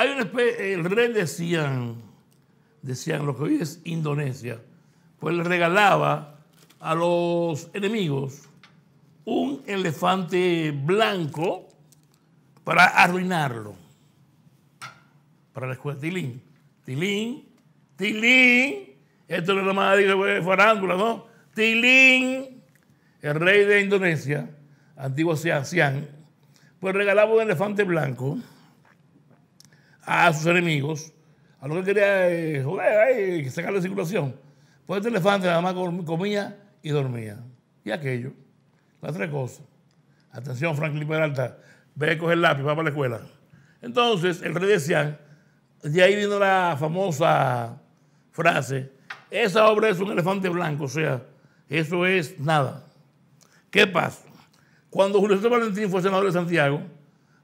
Hay una el rey decían, decían lo que hoy es Indonesia, pues le regalaba a los enemigos un elefante blanco para arruinarlo. Para la escuela Tilín. Tilín, Tilín, esto no es lo más de pues, farándula, ¿no? Tilín, el rey de Indonesia, antiguo Sian, pues regalaba un elefante blanco a sus enemigos, a lo que quería eh, sacar joder, sacarle circulación. Pues este elefante nada más comía y dormía. Y aquello, las tres cosas. Atención, Franklin Peralta, ve a coger lápiz, va para la escuela. Entonces, el rey decía, de ahí vino la famosa frase, esa obra es un elefante blanco, o sea, eso es nada. ¿Qué pasa? Cuando Julio César Valentín fue senador de Santiago,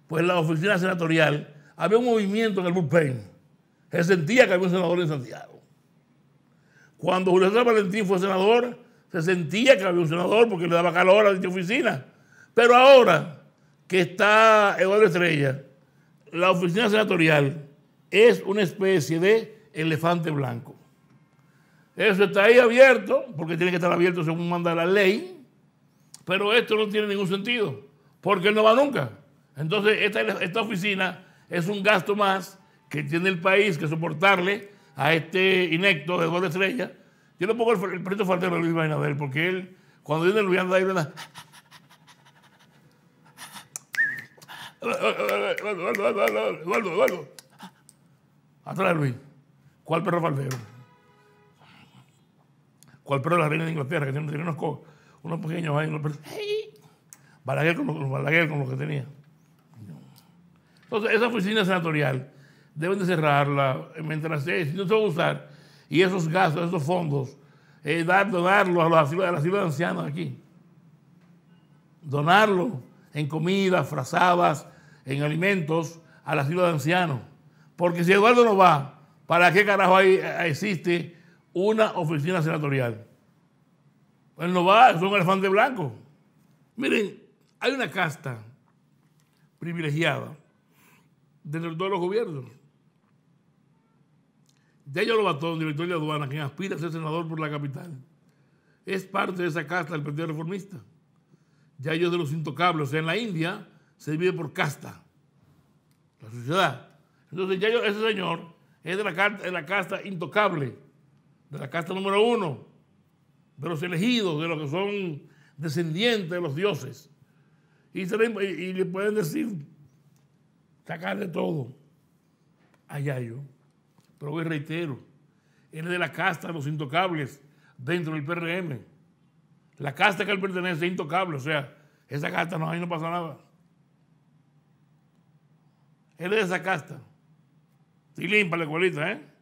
pues la oficina senatorial había un movimiento en el bullpen. Se sentía que había un senador en Santiago. Cuando Julio César Valentín fue senador, se sentía que había un senador porque le daba calor a dicha oficina. Pero ahora que está Eduardo Estrella, la oficina senatorial es una especie de elefante blanco. Eso está ahí abierto, porque tiene que estar abierto según manda la ley, pero esto no tiene ningún sentido, porque no va nunca. Entonces, esta, esta oficina es un gasto más que tiene el país que soportarle a este inecto de Eduardo estrella. Yo le pongo el, el proyecto faltero a Luis Bainabel, porque él, cuando viene Luis Eduardo, una... Atrás Luis. ¿Cuál perro faltero? ¿Cuál perro de la reina de Inglaterra que tiene, unos, unos pequeños ahí? Unos perros? Balaguer con lo que tenía. Entonces, esa oficina senatorial deben de cerrarla mientras se, eh, si no se va a usar y esos gastos, esos fondos, eh, dar, donarlo a, la ciudad de ancianos aquí. Donarlo en comidas, frazadas, en alimentos a la ciudad de ancianos. Porque si Eduardo no va, ¿para qué carajo eh, existe una oficina senatorial? Él no va, es un elefante blanco. Miren, hay una casta privilegiada de los gobiernos. todo el director de aduana, quien aspira a ser senador por la capital, es parte de esa casta del Partido Reformista. ya ellos de los intocables. O sea, en la India se divide por casta la sociedad. Entonces, ese señor es de la, de la casta intocable, de la casta número uno, de los elegidos, de los que son descendientes de los dioses. Y, y le pueden decir sacar de todo. Allá yo. Pero hoy reitero, él es de la casta de los intocables dentro del PRM. La casta que él pertenece es intocable, o sea, esa casta no, ahí no pasa nada. Él es de esa casta. sí limpa la colita, ¿eh?